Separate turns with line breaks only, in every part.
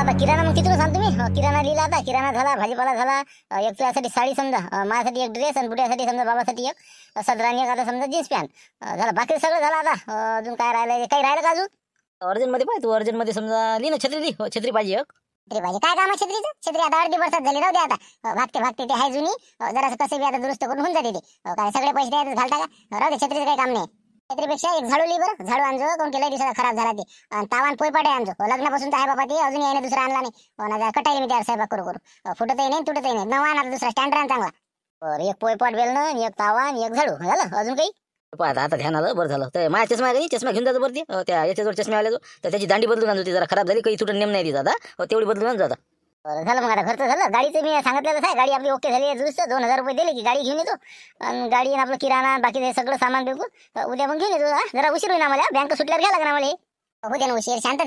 आता किराणा मग तिथून सांगतो मी किराणा लिहिला आता किराणा झाला भाजीपाला झाला एक तुझ्यासाठी साडी समजा माझ्यासाठी एक ड्रेस आणि बुट्यासाठी समजा बाबासाठी एक सदरानी एक आता समजा जीन्स पॅन्ट
झाला बाकी सगळं झालं आता अजून काय राहिलं काही राहिलं का अजून मध्ये पाहिजे तू मध्ये समजा
लिहि ना छत्री लिहि छत्री पाहिजे एक छत्री पाहिजे काय काम छत्रीचं छत्री आता अर्धी वर्षात झाली राहू दे आता भागते भागते ते आहे जुनी जरा कसे बी आता दुरुस्त करून होऊन जाते ते काय सगळे पैसे द्यायचं घालता का राहू दे छत्रीचं काही काम नाही त्यापेक्षा एक झाडू लिबर झाडू आणजो कोण केलं दिसायला खराब झाला ते तावान पोयपाटे आणजो हो, लग्नापासून आहे बाबा ते अजून यायने दुसरा आणला नाही हो, कटाई मी त्या साहेब करू करू फुटतही नाही तुटत नाही नवा आणला दुसरा स्टँड आण चांगला बरं एक पोयपाट बेलन एक तावान एक झाडू झालं अजून काही आता
आता ध्यान आलं बरं झालं तर माझ्या चष्मा आहे चष्मा घेऊन जातो बरं ते त्या याच्याजवळ चष्मा आला जो तर त्याची दांडी बदलून आणतो ती जरा खराब झाली काही तुटून नेम नाही ती दादा हो, तेवढी बदलून जाता बरं झालं मग आता खर्च झालं गाडीचं मी सांगितलेलंच आहे गाडी आपली
ओके झाली आहे दुरुस्त दोन हजार रुपये दिले की गाडी घेऊन येतो आणि गाडी आपलं किराणा बाकी सगळं सामान देऊ
उद्या मग घेऊन येतो जरा उशीर होईल आम्हाला बँक सुटल्यावर घ्या लागणार मला हो दे उशीर शांत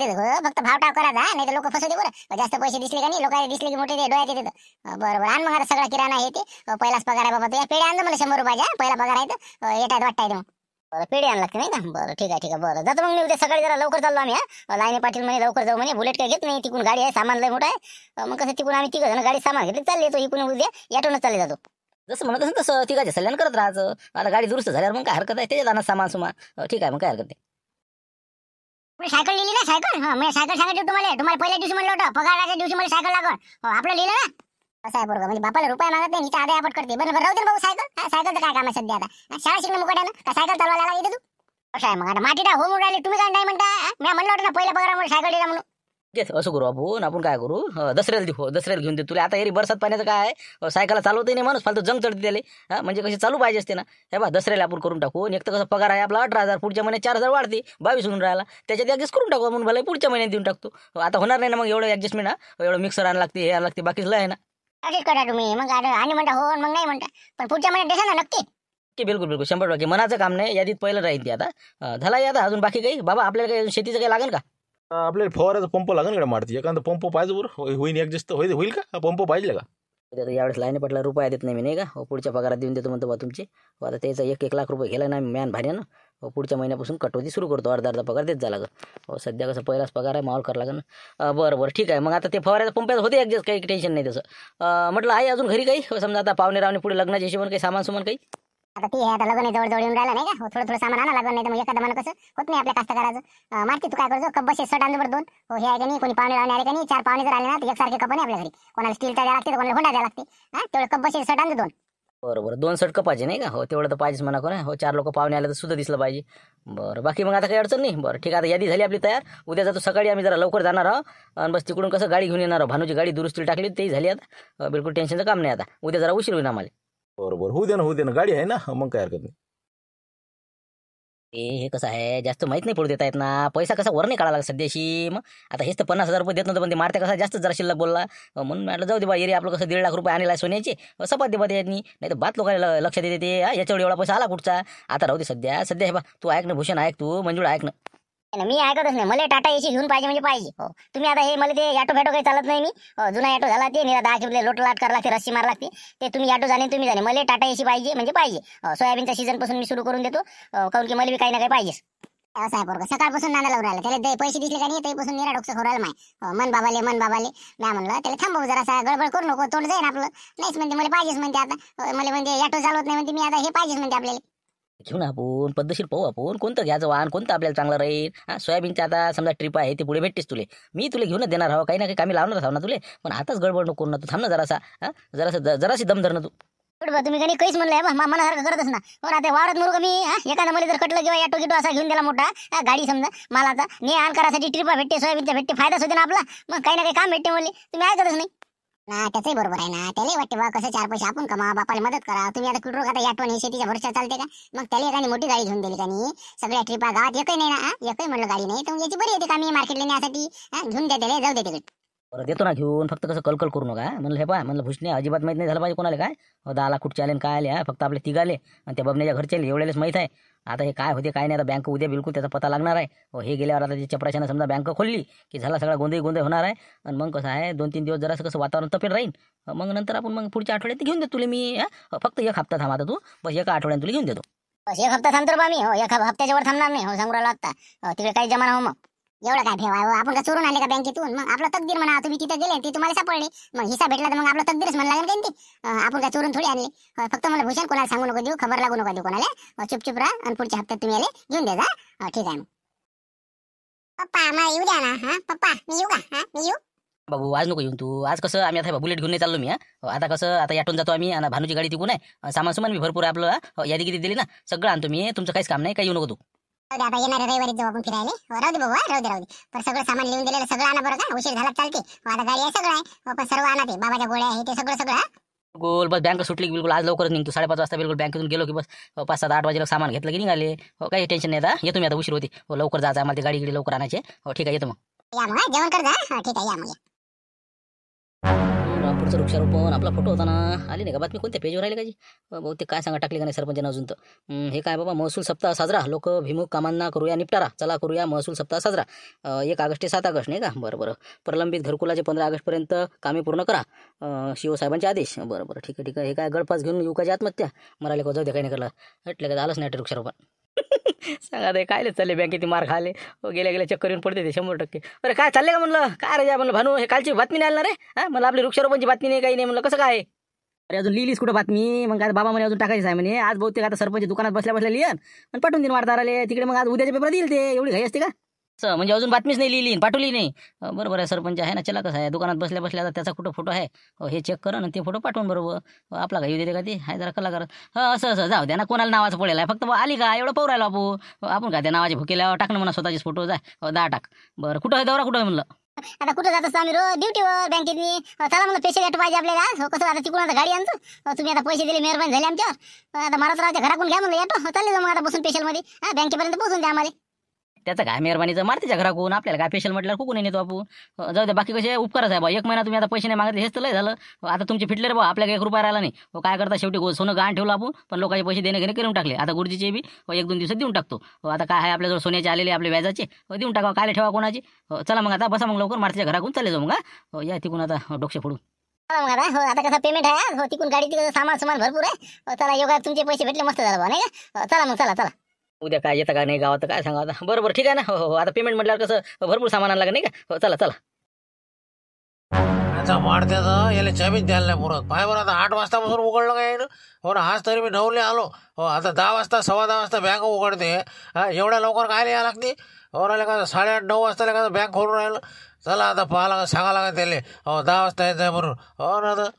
फक्त भाव टाव करा नाही तर लोक फसवते बरं जास्त पैसे दिसले का नाही लोकांना दिसले की मोठे डोळ्यात येते बरं बरं आण मग सगळा किराणा येते ते पहिलाच पगार आहे बाबा तुझ्या पेढ्या आणलं मला शंभर रुपयाच्या पहिला पगार आहे तर येत आहेत वाटत बरं पेढे आणला की नाही का बरं ठीक आहे ठीक आहे बरं जातो मग मी उद्या सकाळी जरा लवकर चाललो आम्ही लाईने पाटील म्हणे लवकर जाऊ
म्हणे बुलेट काय घेत नाही तिकून गाडी आहे सामान लय मोठा आहे मग कसं तिकून आम्ही तिघ जण गाडी सामान घेतली चालले येतो इकून उद्या
याटोनच चालले जातो जसं म्हणत असं तसं आहे सल्यान करत राहायचं आता गाडी दुरुस्त झाल्यावर मग काय हरकत आहे त्याच्यात आणा सामान सुमा ठीक आहे मग काय हरकत आहे
मी सायकल लिहिली ना सायकल हा मी सायकल सांगितली तुम्हाला तुम्हाला पहिल्या दिवशी म्हणलं होतं पगाराच्या दिवशी मला सायकल लागल हो, आपलं लिहिलं ना असं बरोबर म्हणजे बापाला रुपये मागत नाही इथे आधी आपट करते बरं राहू दे भाऊ सायकल काय सायकलचं काय काम आहे सध्या आता शाळा शिकणं मुकाट्यानं का सायकल चालवायला लागली तू असं हो, मग आता माटीटा हो राहिले तुम्ही काय नाही म्हणता मी म्हणलं होतं ना पहिल्या पगारामुळे सायकल दिला म्हणून
तेच असं करू आपण आपण काय करू दसऱ्याला देऊ हो, दसऱ्याला घेऊन दे तुला आता एरी बरसात पाण्याचं काय आहे हो, सायकलला चालवते नाही माणूस फालतू जंग चढते त्याला म्हणजे कशी चालू पाहिजे असते ना हे बा दसऱ्याला आपण करून टाकू एक तर कसं पगार आहे आपला अठरा हजार पुढच्या महिन्यात चार हजार वाढते बावीस होऊन राहिला त्याच्यात ॲडजस्ट करून टाकू म्हणून भले पुढच्या महिन्यात देऊन टाकतो आता होणार नाही ना मग एवढं ॲडजस्टमेंट ना एवढं मिक्सर आणायला लागते हे लागते बाकीच आहे ना
असेच करा तुम्ही मग आता आणि म्हणता हो मग नाही म्हणता पण पुढच्या महिन्यात देसा ना नक्की
की बिलकुल बिलकुल शंभर टक्के मनाचं काम नाही यादीत पहिलं राहील आता झाला
आता अजून बाकी काही बाबा आपल्याला काही शेतीचं काही लागेल का आपल्याला फवाराचा पंप लागेल का मारती एखादा पंप पाहिजे बरं होई- होईन ॲडजस्ट होईल होईल का पंप पाहिजे का यावेळेस लाईन
पटला रुपया देत नाही मी नाही का हो, पुढच्या पगारात देऊन देतो म्हणतो बा तुमची हो, आता त्याचा एक एक लाख रुपये घेला नाही मॅन भाड्यानं पुढच्या महिन्यापासून कटोती सुरू करतो अर्धा अर्धा पगार देत जा लागं सध्या कसं पहिलाच पगार आहे माहोल करा लागेल बरं बरं ठीक आहे मग आता ते फवाऱ्याच्या पंप्यात होते ॲडजस्ट काही टेन्शन नाही तसं म्हटलं आहे अजून घरी काही समजा आता पाहुणे रावणे पुढे लग्नाच्या हिशोबाने काही सामान सुमान काही
आता ती आता लग्न जवळ जवळ येऊन राहिला नाही का हो, थोडं थोडं सामान आणा लागलं नाही तर मग एखादा मला कसं होत नाही आपल्या कास्तकाराचं मारते तू काय करतो कप बसे सट आणजवर दोन हो हे आहे का नाही कोणी पाणी राहणे आले का नाही चार पाणी जर आले ना तर एकसारखे कप नाही आपल्या घरी कोणाला स्टीलचा द्या लागते कोणाला होंडा द्या लागते हा तेवढं कप बसे सट आणजो दोन
बरं बरं दोन सटक पाहिजे नाही का हो तेवढं तर पाहिजेच म्हणा ना हो चार लोक पाहुणे आले तर सुद्धा दिसलं पाहिजे बरं बाकी मग आता काही अडचण नाही बरं ठीक आहे आता यादी झाली आपली तयार उद्या जातो सकाळी आम्ही जरा लवकर जाणार आहोत आणि बस तिकडून कसं गाडी घेऊन येणार आहोत भानूची गाडी दुरुस्ती टाकली तेही झाली आता बिलकुल टेन्शनचं काम नाही आता
उद्या जरा उशीर होईल आम्हाला बरोबर होऊ दे ना होऊ दे ना गाडी आहे ना मग काय हरकत नाही
ए हे कसं आहे जास्त माहीत नाही पडू देता येत ना पैसा कसा वर नाही काढायला सध्याशी मग आता हेच तर पन्नास हजार रुपये देत नव्हतं पण ते मारते कसा जास्त जरा शिल्लक बोलला म्हणून म्हटलं जाऊ दे बा एरे आपलं कसं दीड लाख रुपये आणला सोन्याचे सपात दे बा यांनी नाही तर बात लोकांना लक्ष देते ते याच्यावर एवढा पैसा आला कुठचा आता राहू दे सध्या सध्या हे बा तू ऐक ना भूषण ऐक तू मंजूळ ऐक ना ना मी ऐकतच नाही मला टाटा एसी घेऊन पाहिजे म्हणजे पाहिजे हो
तुम्ही आता हे मला ते ऑटो फॅटो काही चालत नाही मी हो, जुना ॲटो झाला ते दहा किलो लोट लाट करा लागते रस्सी मार लागते ते तुम्ही ऑटो जाणे तुम्ही जाणे मला टाटा एसी पाहिजे म्हणजे पाहिजे हो, सोयाबीनच्या पासून मी सुरू करून देतो हो, कारण
की मला बी काही ना काही पाहिजे साहेब बरोबर सकाळपासून नाना लावून राहिला त्याला पैसे दिसले का नाही पासून निरा डोकं खोरायला माय मन बाबाले मन बाबाले मी म्हणलं त्याला थांबव जरा गडबड करू नको तोंड जाईल आपलं नाहीच म्हणते मला पाहिजेच म्हणते आता मला म्हणते ऑटो चालवत नाही म्हणते मी आता हे पाहिजेच म्हणते आपल्याला
घेऊन ना आपण पद्धतशीर पाहू आपण कोणतं घ्यायचं वाहन कोणतं आपल्याला चांगलं राहील हा सोयाबीनच्या आता समजा ट्रिप आहे ते पुढे भेटतेस तुले मी तुला घेऊन देणार हवं काही ना काही कामी लावणार ना तुले पण आताच गडबड नको ना तू थांब ना जरासा जरा जराशी दम धरणं तू
बा तुम्ही काही काहीच म्हणलंय सारखं करतच ना बरं हो ना वाढत वावरत मी एका मला जर कटलं किंवा या गिटो असा घेऊन दिला मोठा गाडी समजा मालाचा ने आण करासाठी ट्रिपा भेटते सोयाबीनच्या भेटते फायदाच
होते ना आपला मग काही ना काही काम भेटते म्हणले तुम्ही ऐकतच नाही ना त्याचही बरोबर आहे ना त्याला वाटते बा कसं चार पैसे आपण कमा बापाला मदत करा तुम्ही आता कुठं आता या हे शेतीच्या भरोशा चालते का मग त्याला एकाने मोठी गाडी घेऊन दिली त्यांनी सगळ्या ट्रिपा गावात एकही नाही ना एकही म्हणलं गाडी नाही तर याची बरी येते का मी मार्केटला नेण्यासाठी घेऊन द्या त्याला जाऊ दे तिकडे
बरं देतो ना घेऊन फक्त कसं कलकल करू नका म्हणलं हे पा म्हणलं भुसणे अजिबात माहित नाही झालं पाहिजे कोणाला काय दहा कुठचे आले काय आले फक्त आपले तिघाले आणि त्या बबण्याच्या घरचे एवढ्यालाच माहीत आहे आता हे काय होते काय नाही आता बँक उद्या बिलकुल त्याचा पता लागणार आहे व हो, हे गेल्यावर आता जे समजा बँक खोलली की झाला सगळा गोंधळ गोंधळ होणार आहे आणि मग कसं आहे दोन तीन दिवस जरा कसं वातावरण तपेल राहील मग नंतर आपण मग पुढच्या आठवड्यात घेऊन देतो तुला मी फक्त एक हप्ता थांब आता तू बस एका आठवड्यात तुला घेऊन देतो
एक हप्ता थांबतो बा मी हो एका हप्त्याच्या थांबणार नाही हो सांगू लागता हो, तिकडे काही जमा हो मग एवढं काय ठेवा आपण का चोरून आले का बँकेतून मग आपलं तकदीर म्हणा तुम्ही तिथे गेले ते तुम्हाला सापडले मग हिस्सा भेटला तर मग आपलं तकदीरच म्हणला लागेल त्यांनी आपण का चोरून थोडी आणली फक्त मला भूषण कोणाला सांगू नको देऊ खबर लागू नका देऊ कोणाला चुप चुप राहा आणि पुढच्या हप्त्यात तुम्ही आले घेऊन द्या जा ठीक आहे पप्पा येऊ द्या ना हा पप्पा मी येऊ का हा मी येऊ
बाबू आज नको येऊन तू आज कसं आम्ही आता बुलेट घेऊन नाही चाललो मी आता कसं आता याटून जातो आम्ही आणि भानूची गाडी तिकून आहे सामान सुमान मी भरपूर आपलं यादी किती दिली ना सगळं आणतो मी तुमचं काहीच काम नाही काही येऊ नको तू
आता येणार रविवारी जाऊ आपण फिरायला हो, राहू दे बघू राहू दे राहू दे पण सगळं सामान लिहून दिलेलं सगळं आणा बरं का उशीर झाला चालते हो, आता गाडी आहे सगळं आहे आपण हो, सर्व आणा ते बाबाच्या गोळ्या आहे ते सगळं सगळं
गोल बस बँक सुटली की बिलकुल आज लवकर निघतो साडेपाच वाजता बिलकुल बँकेतून गेलो की बस पाच सात आठ वाजेला सामान घेतलं की निघाले हो काही टेन्शन नाही आता येतो मी आता उशीर होती हो लवकर जायचं आम्हाला गाडी गिडी लवकर आणायचे हो ठीक आहे येतो मग या मग जेवण कर
जा ठीक आहे या मग
पुढचं वृक्षारोपण आपला फोटो होता ना आली नाही का बातमी कोणत्या पेजवर आली का बहुतेक काय सांगा टाकले का नाही सरपंचांना अजून तर हे काय बाबा महसूल सप्ताह साजरा लोक भिमुख कामांना करूया निपटारा चला करूया महसूल सप्ताह साजरा एक ऑगस्ट ते सात ऑगस्ट नाही का बरं बरं प्रलंबित घरकुलाचे पंधरा ऑगस्टपर्यंत कामे पूर्ण करा शिवसाहेबांचे आदेश बरं बरं ठीक आहे ठीक आहे हे काय गळपास घेऊन युवकाची आत्महत्या मराले जाऊ दे काही नाही करला म्हटलं का झालंच नाही वृक्षारोपण सांगा ते काय चालले बँकेत मार खाले हो, गेल्या गेल्या चक्कर येऊन पडते ते शंभर टक्के अरे काय चालले का म्हणलं काय रे म्हणलं भानू हे कालची बातमी नाही आली ना रे हा मला आपली वृक्षारोपणची बातमी नाही काही नाही म्हणलं कसं काय अरे अजून लिहिलीस कुठं बातमी मग काय बाबा म्हणे अजून टाकायचं आहे म्हणे आज बहुतेक आता सरपंच दुकानात बसल्या बसल्या लिहिन पण पाठवून देईन आले तिकडे मग आज उद्याचे पेपर देईल ते एवढी घाई असते का म्हणजे अजून बातमीच नाही लिहिली पाठवली नाही बरोबर आहे सरपंच आहे ना चला कसं आहे दुकानात बसल्या बसल्या त्याचा कुठं फोटो आहे हे चेक कर ना ते फोटो पाठवून बरोबर आपला काही देते का ते हाय जरा कलाकार हा असं असं जाऊ द्या ना कोणाला नावाचं पडेल आहे फक्त आली का एवढं पवरायला बापू आपण का त्या नावाच्या टाक टाकणं म्हणा स्वतःचेच फोटो जाय दहा टाक बरं कुठं आहे दौरा कुठं आहे म्हणलं
आता कुठं जात असतो आम्ही रोज ड्युटीवर बँकेत मी चला म्हणलं स्पेशल ॲटो पाहिजे आपल्याला आज कसं आता तिकडून आता गाडी आणतो तुम्ही आता पैसे दिले मेहरबानी झाले आमच्यावर आता महाराज घराकडून घ्या म्हणलं येतो चालले मग आता बसून पेशलमध्ये
बँकेपर्यंत पोहोचून द्या आम्हाला त्याचं काय मेहरबानीचं मार घराकून आपल्याला काय फेशल म्हटल्यावर कुकून येतो आपू जाऊ दे बाकी कसे उपकार आहे बा एक महिना तुम्ही आता पैसे नाही मागितले हेच तर लय झालं आता तुमचे फिटले रे बा आपल्याला एक रुपया राहिला नाही काय करता शेवटी सोनं गाण ठेवलं आपण पण लोकांचे पैसे देणे घेणे करून टाकले आता गुरुजीचे बी एक दोन दिवसात देऊन टाकतो आता काय आहे आपल्याजवळ सोन्याचे आलेले आपले व्याजाचे देऊन टाका काय ठेवा कोणाचे चला मग आता बसा मग लवकर मारतीच्या घराकून चालले जाऊ मग या तिकून आता डोक्षे फोडून
मग हो आता कसा पेमेंट आहे हो तिकून गाडी तिकडे सामान सुमान भरपूर आहे चला योगा तुमचे पैसे भेटले मस्त झालं नाही का चला मग चला चला
उद्या काय येतं का नाही गावात काय सांगा आता बरोबर ठीक आहे ना हो हो, हो. आता पेमेंट म्हटल्यावर कसं हो, भरपूर सामान आणला नाही का हो चला चला
त्याचा वाढत्याचं याला जमीन द्यायला नाही पुरत पाय बरं आता आठ वाजतापासून उघडलं काय हो ना आज तरी मी नवले आलो हो आता दहा वाजता सव्वा दहा वाजता बँक उघडते एवढ्या लवकर काय यायला लागते हो राहिले का साडेआठ नऊ वाजता का बँक खोलून राहिलं चला आता पाहायला लागा सांगा लागा त्याला हो दहा वाजता येत आहे बरोबर हो ना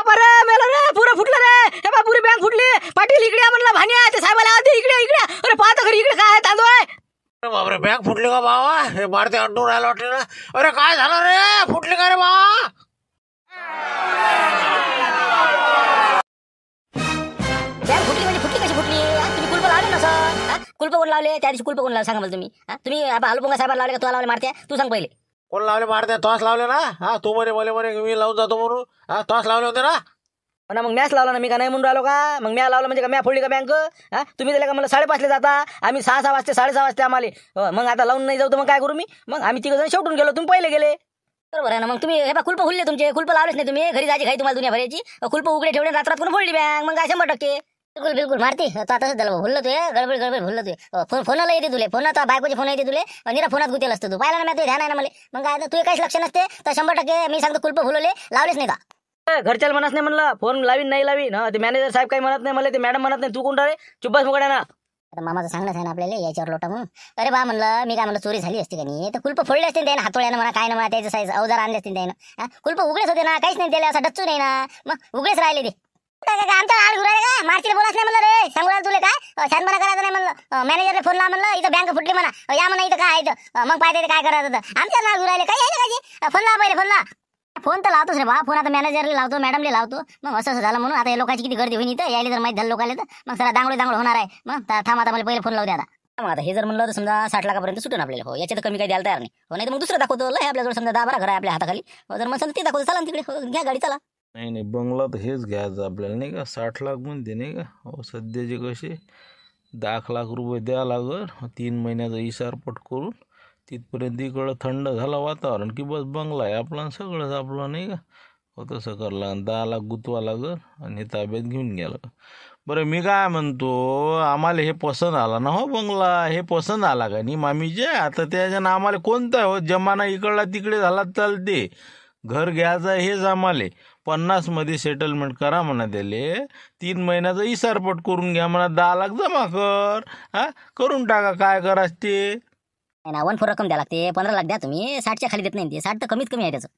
बापा रे रे
पुरं फुटलं रे हे बा पुरी बँक फुटली पाटील इकडे म्हणला भाण्या आहे ते साहेबाला आधी इकडे इकडे अरे पाहता
घरी इकडे काय आहे, तांदूळ आहे अरे बापरे बॅग फुटली का बाबा हे मारते अंडू राहिलं वाटलं ना अरे काय झालं रे फुटली का रे बा
बँक म्हणजे कशी फुटली हा? तुम्ही कुलप लावले ना कुलप लावले त्या दिवशी कुलप कोण लावले सांगा मला तुम्ही तुम्ही आबा आलू पोंगा साहेबाला लावले का तुला लावले तू सांग पहिले
कोण लावले मारते तोस लावले ना हा तू म्हणे मले म्हणे मी लावून जातो म्हणून हा तोस लावले होते ना पण हो
मग मॅच लावला ना मी का नाही म्हणून राहिलो का मग म्या लावलं म्हणजे का म्या फोडली का बँक हा तुम्ही दिले का मला साडेपाचले जाता आम्ही सहा सहा वाजते साडेसहा वाजते आम्हाला हो, मग आता लावून नाही जाऊ तर मग काय करू मी मग आम्ही तिघं जण शेवटून गेलो तुम्ही पहिले गेले बरोबर आहे ना मग तुम्ही हे बा कुलप फुलले तुमचे खुलप लावलेच नाही तुम्ही घरी जायची काही तुम्हाला दुनिया भरायची खुलप उघडे ठेवले रात्रात कोण फोडली बँक मग काय शंभर टक्के बिलकुल बिलकुल मारती तो आता झालं भुललं तुझे गडबड गडबड भुललं तुझे
फोन फोनाला येते तुले फोन आता बायकोचे फोन येते तुले निरा फोनात गुतेल असतं तू पाहिला ना तुझे ध्यान आहे ना मला मग काय तुझे काहीच
लक्ष नसते तर शंभर टक्के मी सांगतो कुलप फुलवले लावलेच नाही का घरच्याला म्हणत नाही म्हणलं फोन लावीन नाही लावीन ते मॅनेजर साहेब काही म्हणत नाही मला ते मॅडम म्हणत नाही तू कोण रे चुप्पास मुकड्या ना आता मामाचं सांगणं आहे
ना आपल्याला याच्यावर लोटा म्हणून अरे बा म्हणलं मी काय म्हणलं चोरी झाली असते का नाही तर कुलप फोडले असते त्यानं हातोळ्यानं म्हणा काय ना म्हणा त्याचं साईज अवजार आणले असते ना कुलप उघडेच होते ना काहीच नाही त्याला असं डच्चू नाही ना मग उघडेच राहिले ते आमचा नाळ उराय का मार्चीला बोलाच नाही म्हणलं रे सांगू तुला काय मला करायचं नाही म्हणलं मॅनेजरला फोन ला म्हणलं इथं बँक फुटली म्हणा या म्हणा इथं काय इथं मग पाहिजे काय करायचं आमच्या नाळ उरायला काही आहे ना काही फोन ला पहिले फोन ला फोन तर लावतोच रे बा फोन आता मॅनेजरला लावतो मॅडमला लावतो मग असं असं झालं म्हणून आता लोकांची किती गर्दी होईल इथं यायला जर माहीत झालं लोकांना तर मग सगळं दांगडे दांगड होणार आहे मग थांब आता मला पहिले फोन लाव दे
आता हे जर म्हणलं तर समजा साठ लाखापर्यंत सुटून आपल्याला हो याच्यात कमी काही द्यायला तयार नाही हो तर मग दुसरं दाखवतो लय जोड समजा दहा बारा घर आहे आपल्या हाताखाली हो, जर मग ते दाखवतो चला तिकडे हो, घ्या गाडी चला
नाही नाही बंगला तर हेच घ्यायचं आपल्याला नाही का साठ लाख म्हणते नाही का अहो सध्याचे कसे दहा लाख रुपये द्या लागल तीन महिन्याचा इशारपट करून तिथपर्यंत इकडं थंड झालं वातावरण की बस बंगला आहे आपला सगळंच आपलं नाही का हो तसं करला दहा लाख गुतवा लागल आणि ताब्यात घेऊन गेलं बरं मी काय म्हणतो आम्हाला हे पसंत आला ना हो बंगला हे पसंत आला का नाही मामीचे आता त्याच्यानं आम्हाला कोणता हो जमाना इकडला तिकडे झाला चालते घर घ्यायचं जमाले पन्नास मध्ये सेटलमेंट करा म्हणा त्याले तीन महिन्याचा इसारपट करून घ्या म्हणा दहा लाख जमा कर हा करून टाका काय करा ते
वन फोर रक्कम द्या लागते पंधरा लाख द्या तुम्ही साठच्या खाली देत नाही साठ तर कमीत कमी आहे त्याचं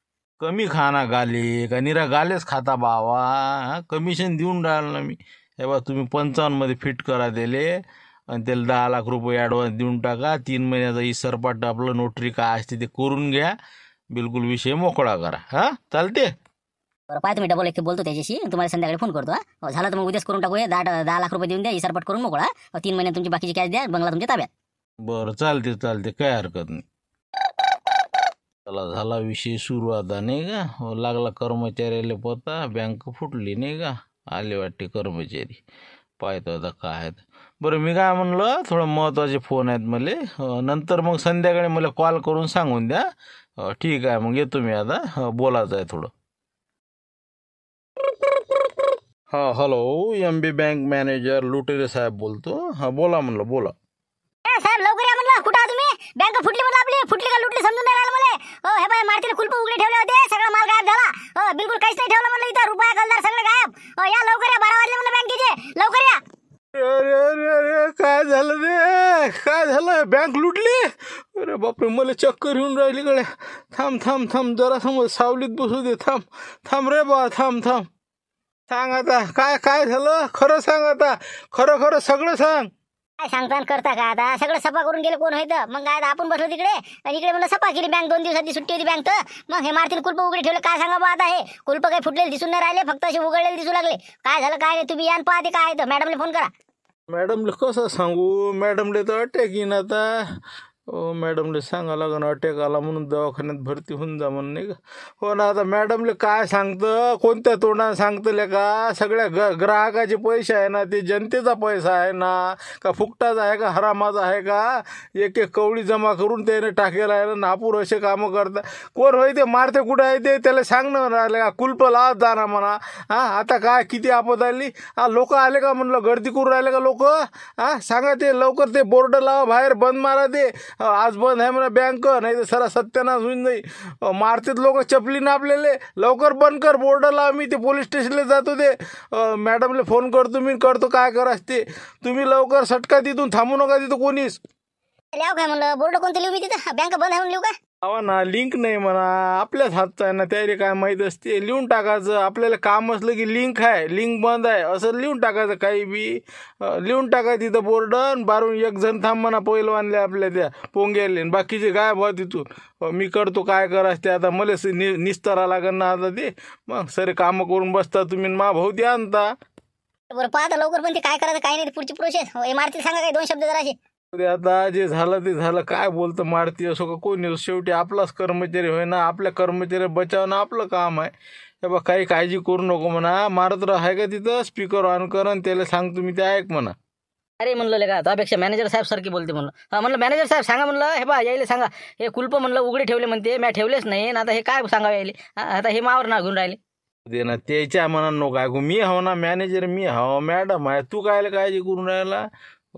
कमी खाना गाले का निरा गालेच खाता बावा कमिशन देऊन राहिल ना मी हे बा तुम्ही मध्ये फिट करा त्याले आणि त्याला दहा लाख रुपये ऍडव्हान्स देऊन टाका तीन महिन्याचा इसरपाट आपलं नोटरी काय असते ते करून घ्या बिलकुल विषय मोकळा करा हा चालते
बरं पाच मी डबल एक बोलतो त्याच्याशी तुम्हाला संध्याकाळी फोन करतो हा हो, झालं तर मग उद्याच करून टाकूया दहा दहा लाख रुपये देऊन द्या इसारपट करून मोकळा हो, तीन महिन्यात तुमची बाकीची कॅश द्या बंगला
तुमच्या ताब्यात बरं चालते चालते काय हरकत नाही चला झाला विषय सुरुवात आता नाही का लागला कर्मचाऱ्याला पता बँक फुटली नाही का आले वाटते कर्मचारी पाहतो आता काय आहे बरं मी काय म्हणलं थोडं महत्त्वाचे फोन आहेत मला हो, नंतर मग संध्याकाळी मला कॉल करून सांगून द्या ठीक आहे मग येतो मी आता बोलायचं आहे थोडं हां hello M B bank manager Lutere साहेब बोलतो हां बोला म्हणलं बोला
साहेब लवकर या म्हणलं कुठं तुम्ही बँक फुटली म्हणलं आपली फुटली का लुटली समजून नाही मला हे बाय मार्केट कुलप उघडे ठेवले होते सगळा माल
बापरे मला चक्कर येऊन राहिली गड्या थांब थांब थांब जरा समोर सावलीत बसू दे थांब थांब रे बा थांब थांब सांग आता काय काय झालं खरं सांग आता खरं खरं सगळं सांग
काय सांगतान करता का आता सगळं सफा करून गेले कोण होतं मग काय आता आपण बसलो तिकडे आणि इकडे म्हणलं सफा केली बँक दोन दिवसात सुट्टी होती बँक तर मग हे मारतील कुलप उघडे ठेवलं काय सांगा बा आता हे कुलप काही फुटलेले दिसून नाही राहिले फक्त असे उघडलेले दिसू लागले काय झालं काय नाही तुम्ही यान पाहते काय मॅडमला फोन करा
मॅडमला कसं सांगू मॅडमले तर अटॅक येईन आता हो, मॅडमले सांगा लागन अटॅक आला म्हणून दवाखान्यात भरती होऊन जा म्हणून नाही का हो ना आता मॅडमले काय सांगतं कोणत्या तोंडाने सांगतले का सगळ्या ग ग्राहकाचे पैसे आहे ना ते जनतेचा पैसा आहे ना का फुकटाचा आहे का हरामाचा आहे का एक एक कवळी जमा करून त्याने टाकेला आहे ना नापूर असे कामं करता कोण होय ते मारते कुठं आहे ते त्याला सांगणं राहिले का कुलप लावत जाणार म्हणा हां आता काय किती आपत आली हा लोक आले का म्हणलं गर्दी करून राहिले का लोक हां सांगा ते लवकर ते बोर्ड लावा बाहेर बंद मारा ते आज बंद आहे म्हणा बँक नाही तर सरा सत्यानाश होईन नाही मारतेत लोक चपली ना आपल्याला लवकर बंद कर बोर्डाला मी ते पोलीस स्टेशनला जातो ते मॅडमला फोन करतो मी करतो काय करा ते तुम्ही लवकर सटका तिथून थांबू नका तिथं कोणीच
लाव काय म्हणलं बोर्ड कोणतं लिहू मी तिथं बँक बंद आहे म्हणून लिहू का
हवा ना लिंक नाही म्हणा आपल्याच हातचं आहे ना त्याने काय माहीत असते लिहून टाकायचं आपल्याला काम असलं की लिंक आहे लिंक बंद आहे असं लिहून टाकायचं काही बी लिहून टाकायचं तिथं बोर्डन बारून एक जण थांब म्हणा बांधले आपल्या त्या आणि बाकीचे काय बा तिथून मी करतो काय करायचं ते आता मला नि निस्तारा लागेल ना आता ते मग सरे कामं करून बसता तुम्ही मा भाऊ द्या आणता
बरं पाहता लवकर पण ते काय करायचं काय नाही पुढची प्रोसेस हो, एमआरती सांगा काय दोन शब्द जराशी
आता जे झालं ते झालं काय बोलतं मारती असो का कोणी शेवटी आपलाच कर्मचारी होय ना आपल्या कर्मचारी बचावणं आपलं काम आहे हे बा काही काळजी करू नको म्हणा मारत आहे का तिथं स्पीकर ऑन कर त्याला सांग मी ते ऐक म्हणा
अरे म्हणलं का अपेक्षा मॅनेजर साहेब सारखी बोलते म्हणलं हा म्हणलं मॅनेजर साहेब सांगा म्हणलं हे बा यायला सांगा हे कुलप म्हणलं उघडे ठेवले म्हणते मी ठेवलेच नाही ना आता हे काय सांगा यायले आता हे मावर ना घेऊन राहिले
दे ना त्याच्या मनात नको ऐकू मी हो ना मॅनेजर मी हो मॅडम आहे तू काय काळजी करून राहिला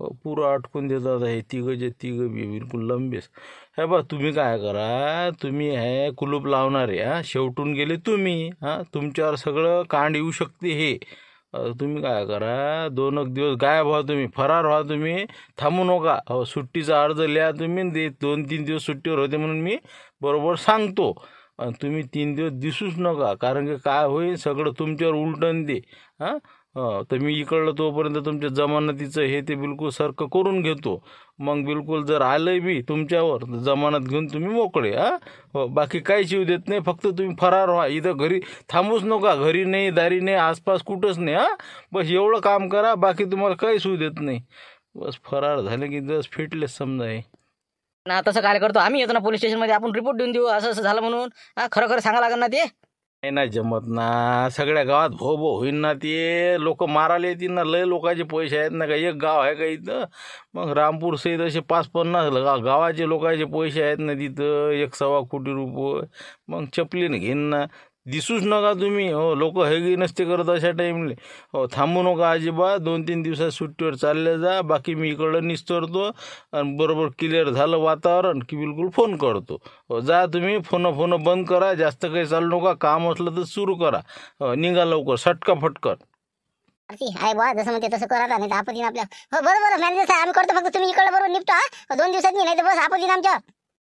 पुरं आटकून देतात हे तिघं जे तिघं बी बिलकुल लंबेस हे बा तुम्ही काय करा तुम्ही हे कुलूप लावणार आहे हां शेवटून गेले तुम्ही हां तुमच्यावर सगळं कांड येऊ शकते हे तुम्ही काय करा दोन एक दिवस गायब व्हा तुम्ही फरार व्हा तुम्ही थांबू नका हो सुट्टीचा अर्ज लिहा तुम्ही दे दोन तीन दिवस सुट्टीवर होते म्हणून मी बरोबर सांगतो आणि तुम्ही तीन दिवस दिसूच नका कारण की काय होईल सगळं तुमच्यावर उलटण दे हां तर मी इकडलं तोपर्यंत तुमच्या जमानतीचं हे ते बिलकुल सारखं करून घेतो मग बिलकुल जर आलंय बी तुमच्यावर जमानत घेऊन तुम्ही मोकळे हां हो, बाकी काहीच येऊ देत नाही फक्त तुम्ही फरार व्हा इथं घरी थांबूच नका घरी नाही दारी नाही आसपास कुठंच नाही हा बस एवढं काम करा बाकी तुम्हाला काही शिव देत नाही बस फरार झाले की जस फिटलेस समजा हे
ना तसं काय करतो आम्ही येतो ना पोलीस स्टेशनमध्ये आपण रिपोर्ट देऊन देऊ असं असं झालं म्हणून
हा खरं खरं सांगा लागेल ना ते नाही ना जमत ना सगळ्या गावात भो भो होईन ना ते लोक मारायला येतील ना लय लोकांचे पैसे आहेत ना का एक गाव आहे का इथं मग रामपूर सहित असे पाच पन्नास गावाचे लोकांचे पैसे आहेत ना तिथं एक सव्वा कोटी रुपये मग चपलीन घेईन ना दिसूच नका तुम्ही हो लोक हैगी नसते करत अशा टाईमले हो थांबू नका अजिबात दोन तीन दिवसात सुट्टीवर चालले जा बाकी मी इकडं निस्तरतो आणि बरोबर क्लिअर झालं वातावरण की बिलकुल फोन करतो हो जा तुम्ही फोन फोन बंद करा जास्त काही चालू नका काम असलं तर सुरू करा हो निघा लवकर सटका फटकर
आहे बा जसं म्हणते तसं करा नाही तर आपण आपल्या हो बरोबर मॅनेजर साहेब आम्ही करतो फक्त तुम्ही इकडे बरोबर निपटा दोन दिवसात नाही तर बस आपण आमच्या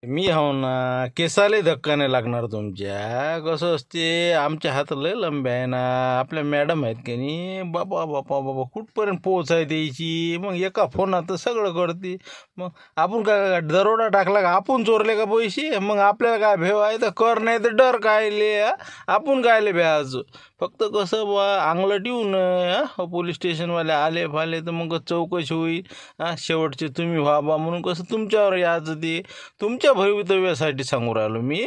मी हो ना केसाले धक्का लागणार तुमच्या कसं असते आमच्या हात लय लंबे आहे ना आपल्या मॅडम आहेत की नाही बाबा बापा बाबा कुठपर्यंत पोहोचाय द्यायची मग एका फोनात सगळं करते मग आपण काय दरोडा टाकला का आपण चोरले का पैसे मग आपल्याला काय भेव आहे तर कर नाही तर डर कायले आपण कायले भेवाच फक्त कसं बा आंगलं ठेवून पोलीस स्टेशनवाले आले फाले तर मग चौकशी होईल शेवटचे तुम्ही व्हा बा म्हणून कसं तुमच्यावर यायचं ते तुमच्या भवितव्यासाठी सांगू राहिलो मी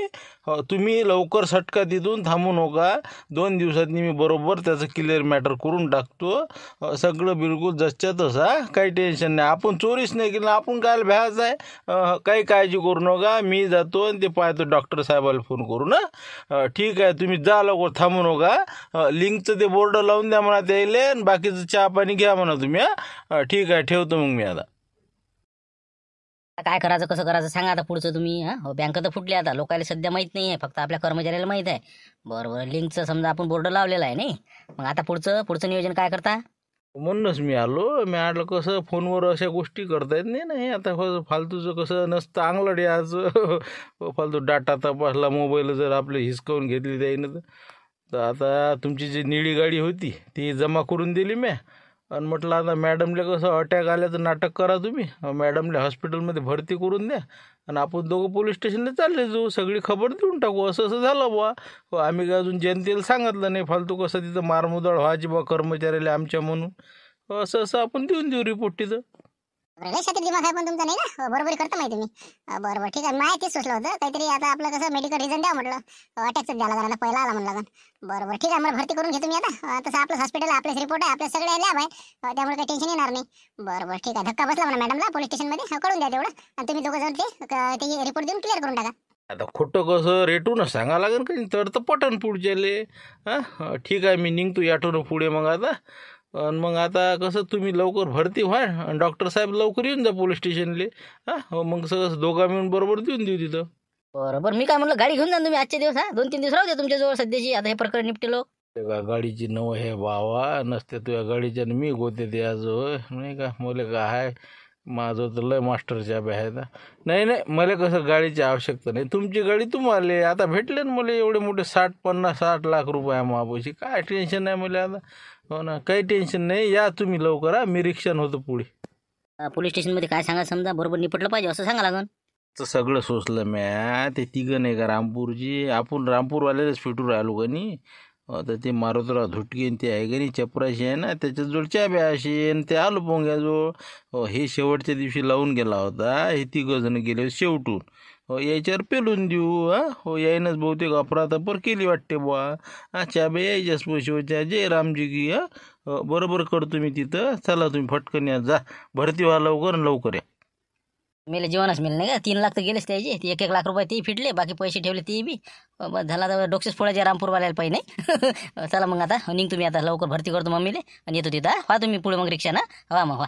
तुम्ही लवकर सटका तिथून थांबू नका दोन दिवसातनी मी बरोबर त्याचं क्लिअर मॅटर करून टाकतो सगळं बिलकुल जसच्या तसा काही टेन्शन नाही आपण चोरीच नाही केलं आपण काय भ्याच आहे काही काळजी करू नका मी जातो आणि ते पाहतो डॉक्टर साहेबाला फोन करू ना ठीक आहे तुम्ही जा लवकर थांबू नका लिंकचं ते बोर्ड लावून द्या म्हणा त्याला आणि बाकीचं चहा पाणी घ्या म्हणा तुम्ही ठीक आहे ठेवतो मग मी आता
काय करायचं कसं करायचं सांगा आता पुढचं तुम्ही हो बँक तर फुटली आता लोकाला सध्या माहीत नाही आहे फक्त आपल्या कर्मचाऱ्याला माहीत आहे बरं बरं लिंकचं समजा आपण बोर्ड लावलेला आहे नाही मग आता पुढचं पुढचं नियोजन काय करता
म्हणूनच मी आलो मी आलं कसं फोनवर अशा गोष्टी करता येत नाही आता फालतूचं कसं नसतं अंगलट आज फालतू डाटा तपासला मोबाईल जर आपले हिसकावून घेतली त्याईनं तर आता तुमची जी निळी गाडी होती ती जमा करून दिली म्या आणि म्हटलं आता मॅडमले कसं अटॅक आल्याचं नाटक करा तुम्ही मॅडमला हॉस्पिटलमध्ये भरती करून द्या आणि आपण दोघं पोलीस स्टेशनला चालले जाऊ सगळी खबर देऊन टाकू असं असं झालं बुवा हो, आम्ही काय अजून जनतेला सांगितलं नाही फालतू कसं तिथं मारमुदळ व्हायची बुवा कर्मचाऱ्याला आमच्या म्हणून असं असं आपण देऊन देऊ रिपोर्ट तिथं
रिलेशनशिप दिमाग आहे पण तुमचा नाही ना हो, बरोबर करतो माहिती मी बरोबर ठीक आहे माहिती तेच सुचलं होतं काहीतरी आता आपलं कसं मेडिकल रिझन द्या म्हटलं अटॅकच द्यायला लागला पहिला आला म्हणलं बरोबर ठीक आहे मला भरती करून घेतो मी आता तसं आपलं हॉस्पिटल आपलेच रिपोर्ट आहे आपल्या सगळे लॅब आहे त्यामुळे काही टेन्शन येणार नाही बरोबर ठीक आहे धक्का बसला म्हणा मॅडमला पोलीस स्टेशनमध्ये कळून द्या तेवढं आणि तुम्ही दोघं जाऊन ते रिपोर्ट देऊन क्लिअर करून टाका
आता खोटं कसं रेटून सांगा लागेल का तर पटन पुढच्याले हां ठीक आहे मी निघतो या याटोनं पुढे मग आता आणि मग आता कसं तुम्ही लवकर भरती व्हा आणि डॉक्टर साहेब लवकर येऊन जा पोलीस स्टेशनले हा मग सगळं दोघा मिळून बरोबर देऊन देऊ तिथं
बरोबर मी काय म्हणलं गाडी घेऊन जा तुम्ही आजच्या दिवस हा दोन तीन दिवस राहू द्या तुमच्याजवळ सध्याची आता हे प्रकरण निपटे हो.
का गाडीची नव हे बावा नसते तुझ्या गाडीच्या मी गोते ते आज नाही का मला का आहे माझं तर लय मास्टरच्या जॅब आहे नाही नाही मला कसं गाडीची आवश्यकता नाही तुमची गाडी तुम्हाला आता भेटले ना मला एवढे मोठे साठ पन्नास साठ लाख रुपये आहे काय टेन्शन नाही मला आता हो ना काही टेन्शन नाही या तुम्ही लवकर मी रिक्षान होतो पुढे
पोलीस स्टेशन स्टेशनमध्ये काय सांगा समजा बरोबर निपटलं पाहिजे असं सांगा लागन
तर सगळं सोचलं म्या ते तिघं नाही का रामपूरची आपण रामपूरवाल्यालाच फिटू राहिलो का नाही तर ते मारुतराव धुटके ते आहे का नाही चपराशी आहे ना त्याच्याजवळ चाब्या अशी आणि ते आलो पोंग्याजवळ हे शेवटच्या दिवशी लावून गेला होता हे तिघ जण गेले शेवटून हो याच्यावर पेलून देऊ हा हो यायनंच बहुतेक अपर केली वाटते बुवा अच्छा बे यायच्याच पोशिवच्या जय रामजी की हा हो, बरोबर करतो मी तिथं चला तुम्ही फटकन या जा भरती व्हा लवकर लवकर या
मेले जेवणच मिळेल नाही का तीन लाख तर गेलेच त्याचे ते एक एक लाख रुपये ते फिटले बाकी पैसे ठेवले ते बी मग झाला तर जे फोडायचे वाल्याला पाहिजे नाही चला मग आता निघ तुम्ही आता लवकर भरती करतो मम्मीले आणि येतो तिथं हा तुम्ही पुढे मग रिक्षा ना हा मग वा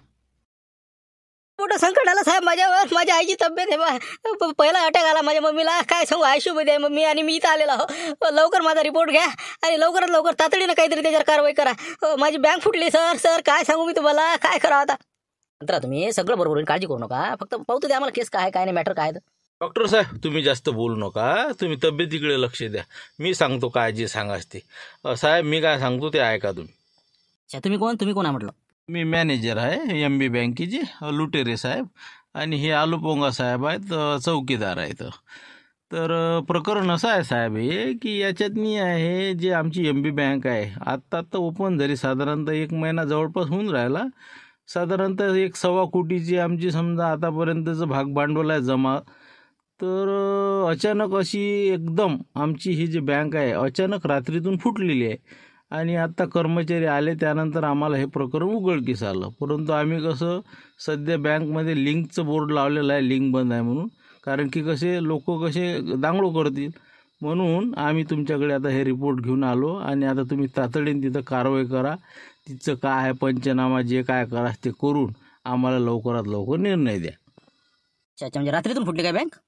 मोठं संकट आलं साहेब माझ्यावर माझ्या आईची तब्येत आहे पहिला अटॅक आला माझ्या मम्मीला काय सांगू आयशूमध्ये मम्मी आणि मी इथं आलेला लवकर माझा रिपोर्ट घ्या आणि लवकरात लवकर तातडीनं काहीतरी त्याच्यावर कारवाई करा माझी बँक फुटली सर सर काय सांगू मी तुम्हाला काय करा आता नंतर तुम्ही सगळं बरोबर काळजी करू नका फक्त पाहतो द्या आम्हाला केस काय काय नाही मॅटर काय
डॉक्टर साहेब तुम्ही जास्त बोलू नका तुम्ही तब्येतीकडे लक्ष द्या मी सांगतो काय जे सांगा असते साहेब मी काय सांगतो ते ऐका तुम्ही तुम्ही कोण तुम्ही कोणा म्हटलं मी मॅनेजर आहे एम बी बँकेची लुटेरे साहेब आणि हे आलुपोंगा साहेब आहेत चौकीदार आहेत तर प्रकरण असं आहे साहेब हे की याच्यात मी आहे जे आमची एम बी बँक आहे आत्ता आत्ता ओपन झाली साधारणतः एक महिना जवळपास होऊन राहिला साधारणतः एक सव्वा कोटीची आमची समजा आतापर्यंतचं भाग भांडवल आहे जमा तर अचानक अशी एकदम आमची ही जी बँक आहे अचानक रात्रीतून फुटलेली आहे आणि आत्ता कर्मचारी आले त्यानंतर आम्हाला हे प्रकरण उघडकीस आलं परंतु आम्ही कसं सध्या बँकमध्ये लिंकचं बोर्ड लावलेलं आहे लिंक बंद आहे म्हणून कारण की कसे लोक कसे दांगडो करतील म्हणून आम्ही तुमच्याकडे आता हे रिपोर्ट घेऊन आलो आणि आता तुम्ही तातडीने तिथं कारवाई करा तिचं काय आहे पंचनामा जे काय करा ते करून आम्हाला लवकरात लवकर निर्णय द्या अच्छा म्हणजे रात्रीतून फुटली काय बँक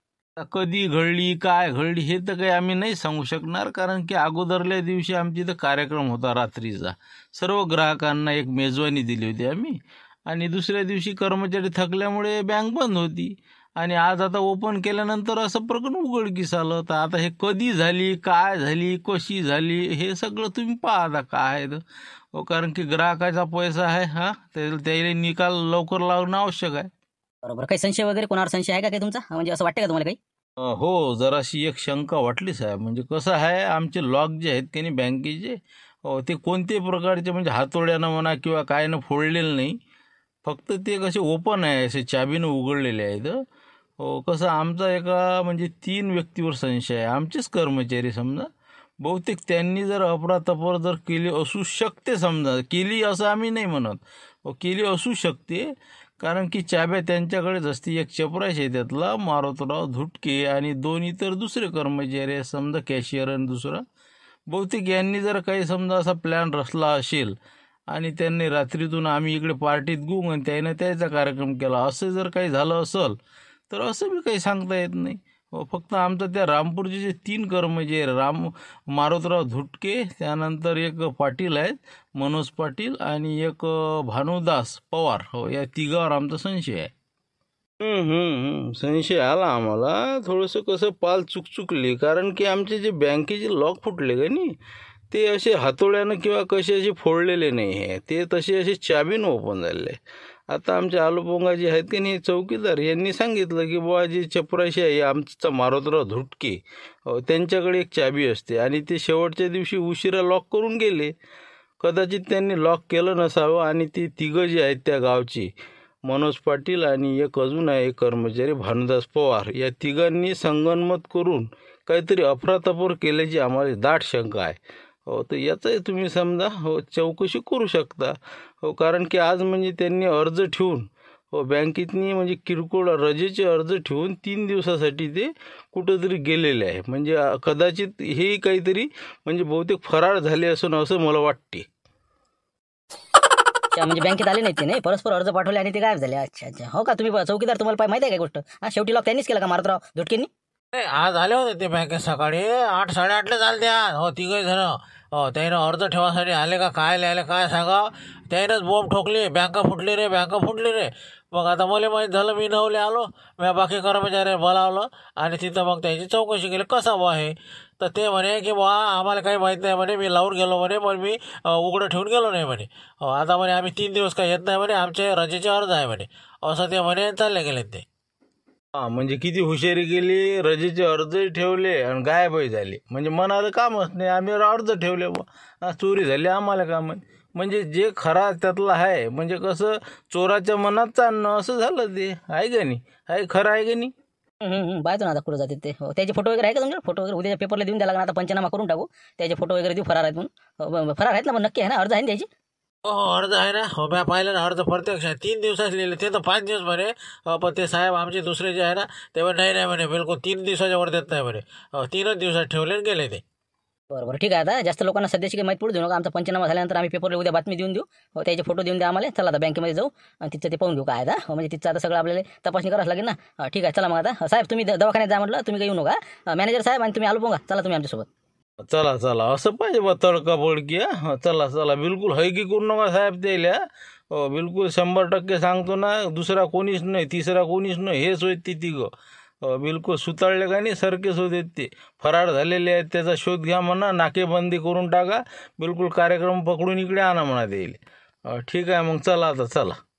कधी घडली काय घडली हे तर काही आम्ही नाही सांगू शकणार कारण की अगोदरल्या दिवशी आमची तर कार्यक्रम होता रात्रीचा सर्व ग्राहकांना एक मेजवानी दिली होती आम्ही आणि दुसऱ्या दिवशी कर्मचारी थकल्यामुळे बँक बंद होती आणि आज आता ओपन केल्यानंतर असं प्रकरण उघडकीस आलं तर आता हे कधी झाली काय झाली कशी झाली हे सगळं तुम्ही पाहा आता काय हो, कारण की ग्राहकाचा पैसा आहे हा त्याला निकाल लवकर लावणं आवश्यक आहे बरोबर काही संशय
वगैरे कोणावर संशय आहे का काही तुमचा म्हणजे असं वाटतं का तुम्हाला काही
हो जराशी एक शंका वाटली साहेब म्हणजे कसं आहे आमचे लॉक जे आहेत की बँकेचे ते कोणत्याही प्रकारचे म्हणजे हातोड्यानं म्हणा किंवा कायनं फोडलेलं नाही फक्त ते कसे ओपन आहे असे चाबीनं उघडलेले आहेत हो कसं आमचा एका म्हणजे तीन व्यक्तीवर संशय आहे आमचेच कर्मचारी समजा बहुतेक त्यांनी जर अपरातपर जर केली असू शकते समजा केली असं आम्ही नाही म्हणत केली असू शकते कारण की चाब्या त्यांच्याकडेच असते एक चपराश आहे त्यातला मारुतराव धुटके आणि दोन इतर दुसरे कर्मचारी समजा कॅशियर आणि दुसरा बहुतेक यांनी जर काही समजा असा प्लॅन रचला असेल आणि त्यांनी रात्रीतून आम्ही इकडे पार्टीत गुंग आणि त्यानं त्याचा कार्यक्रम केला असं जर काही झालं असेल तर असं बी काही सांगता येत नाही हो, फक्त आमचं त्या रामपूरचे जे तीन कर्मचे राम मारुतराव धुटके त्यानंतर एक पाटील आहेत मनोज पाटील आणि एक भानुदास पवार हो या तिघावर आमचा संशय आहे संशय आला आम्हाला थोडंसं कसं पाल चुकचुकली कारण की आमचे जे बँकेचे लॉक फुटले का नाही ते असे हातोळ्यानं किंवा कसे असे फोडलेले नाही आहे ते तसे असे चाबीन ओपन झालेले आता आमचे आलू जे आहेत की नाही चौकीदार यांनी सांगितलं की बुवा जी चपराशी आहे आमचा मारोतराव धुटके त्यांच्याकडे एक चाबी असते आणि ते शेवटच्या दिवशी उशिरा लॉक करून गेले कदाचित त्यांनी लॉक केलं नसावं आणि ती तिघं जी आहेत त्या गावची मनोज पाटील आणि एक अजून आहे कर्मचारी भानुदास पवार या तिघांनी संगनमत करून काहीतरी अफरातफर केल्याची आम्हाला दाट शंका आहे हो तर याचाही तुम्ही समजा हो चौकशी करू शकता हो कारण की आज म्हणजे त्यांनी अर्ज ठेवून व हो, बँकेतनी म्हणजे किरकोळ रजेचे अर्ज ठेवून तीन दिवसासाठी ते कुठंतरी गेलेले आहे म्हणजे कदाचित हे काहीतरी म्हणजे बहुतेक फरार झाले असून असं मला वाटते
म्हणजे बँकेत आले नाही ते नाही परस्पर अर्ज पाठवले आणि ते गायब झाले अच्छा अच्छा हो का तुम्ही चौकीदार तुम्हाला माहिती आहे का गोष्ट हा शेवटी लॉक त्यांनीच केला का मारुतराव धुटकेंनी
आज आले होते ते बँकेत सकाळी आठ साडेआठला चालते आज हो तिघे झालं हो त्यानं अर्ज ठेवासाठी आले का काय आले काय सांगा त्यानंच बोंब ठोकली बँका फुटली रे बँका फुटली रे मग आता मला माहीत झालं मी नवले आलो मी बाकी कर्मचाऱ्याने बोलावलं आणि तिथं मग त्याची चौकशी केली कसा बा आहे तर ते म्हणे की बा आम्हाला काही माहीत नाही म्हणे मी लावून गेलो म्हणे पण मी उघडं ठेवून गेलो नाही म्हणे आता म्हणे आम्ही तीन दिवस काही येत नाही म्हणे आमचे रजेचे अर्ज आहे म्हणे असं ते म्हणे चालले गेले ते हा म्हणजे किती हुशारी केली रजेचे अर्ज ठेवले आणि गायबही झाले म्हणजे मनाला कामच नाही आम्ही अर्ज ठेवले चोरी झाली आम्हाला काम म्हणजे जे खरा त्यातलं आहे म्हणजे कसं चोराच्या मनात चालणं असं झालं ते आहे का नाही आहे खरं आहे का
नाही बाय आता कुठं जाते ते हो, त्याचे फोटो वगैरे आहे का तुमच्या फोटो वगैरे उद्याच्या पेपरला देऊन द्या लागणार आता पंचनामा करून टाकू त्याचे फोटो वगैरे देऊ फरार आहेत फरार आहेत ना मग नक्की आहे ना अर्ज आहे त्याची
हो अर्ज आहे ना हो मी पाहिलं ना अर्ज प्रत्यक्ष तीन दिवसाचे लिहिले ते तर पाच दिवस म्हणे पण ते साहेब आमचे दुसरे जे आहे ना ते नाही नाही म्हणे बिलकुल तीन दिवसाच्या वर देत नाही म्हणे तीनच दिवसात ठेवले गेले ते
बरं ठीक आहे आता जास्त लोकांना सध्याची काही माहिती पडू देऊ नका आमचा पंचनामा झाल्यानंतर आम्ही पेपरला उद्या बातमी देऊन देऊ हो त्याचे फोटो देऊन द्या आम्हाला चला आता बँकेमध्ये जाऊ आणि तिथं ते पाहून घेऊ काय आता हो, म्हणजे तिथं आता सगळं आपल्याला तपासणी करावं लागेल ना ठीक आहे चला मग आता साहेब तुम्ही दवाखान्यात जा म्हटलं तुम्ही काही येऊ नका मॅनेजर साहेब आणि तुम्ही आलो बघा चला तुम्ही आमच्यासोबत
चला चला असं पाहिजे बा तडका हा चला चला बिलकुल हैकी करू नका साहेब त्याला हो, बिलकुल शंभर टक्के सांगतो ना दुसरा कोणीच नाही तिसरा कोणीच नाही हेच होत ती तिघं हो, बिलकुल सुताळले का नाही सारखेच येत ते फरार झालेले आहेत त्याचा शोध घ्या म्हणा नाकेबंदी करून टाका बिलकुल कार्यक्रम पकडून इकडे आणा म्हणा ते हो, ठीक आहे मग चला आता चला